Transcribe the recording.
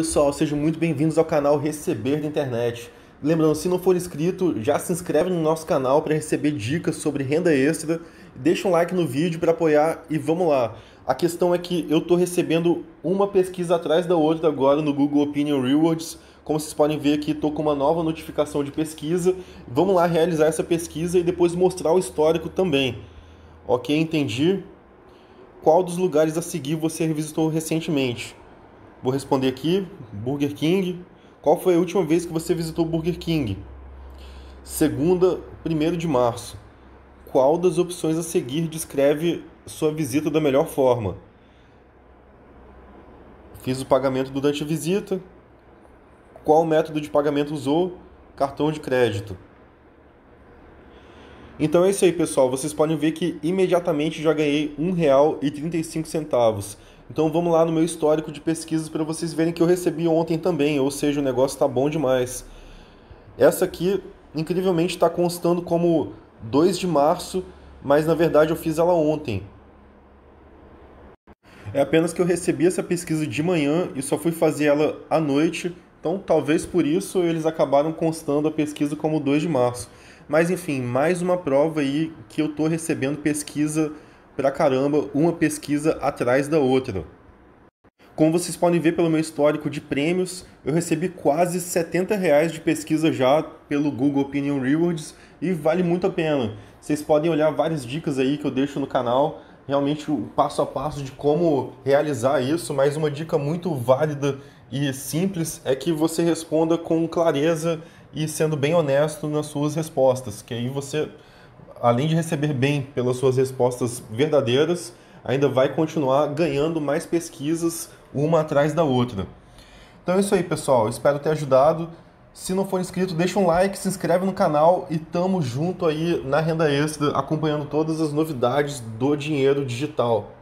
Pessoal, sejam muito bem-vindos ao canal Receber da Internet. Lembrando, se não for inscrito, já se inscreve no nosso canal para receber dicas sobre renda extra. Deixa um like no vídeo para apoiar e vamos lá. A questão é que eu estou recebendo uma pesquisa atrás da outra agora no Google Opinion Rewards. Como vocês podem ver aqui, estou com uma nova notificação de pesquisa. Vamos lá realizar essa pesquisa e depois mostrar o histórico também. Ok, entendi. Qual dos lugares a seguir você visitou recentemente? Vou responder aqui, Burger King. Qual foi a última vez que você visitou Burger King? Segunda, 1 de março. Qual das opções a seguir descreve sua visita da melhor forma? Fiz o pagamento durante a visita. Qual método de pagamento usou? Cartão de crédito. Então é isso aí, pessoal. Vocês podem ver que imediatamente já ganhei R$ 1,35 então vamos lá no meu histórico de pesquisas para vocês verem que eu recebi ontem também, ou seja, o negócio está bom demais. Essa aqui, incrivelmente, está constando como 2 de março, mas na verdade eu fiz ela ontem. É apenas que eu recebi essa pesquisa de manhã e só fui fazer ela à noite, então talvez por isso eles acabaram constando a pesquisa como 2 de março. Mas enfim, mais uma prova aí que eu estou recebendo pesquisa pra caramba uma pesquisa atrás da outra. Como vocês podem ver pelo meu histórico de prêmios, eu recebi quase 70 reais de pesquisa já pelo Google Opinion Rewards e vale muito a pena. Vocês podem olhar várias dicas aí que eu deixo no canal, realmente o passo a passo de como realizar isso, mas uma dica muito válida e simples é que você responda com clareza e sendo bem honesto nas suas respostas, que aí você além de receber bem pelas suas respostas verdadeiras, ainda vai continuar ganhando mais pesquisas uma atrás da outra. Então é isso aí, pessoal. Espero ter ajudado. Se não for inscrito, deixa um like, se inscreve no canal e tamo junto aí na renda extra, acompanhando todas as novidades do dinheiro digital.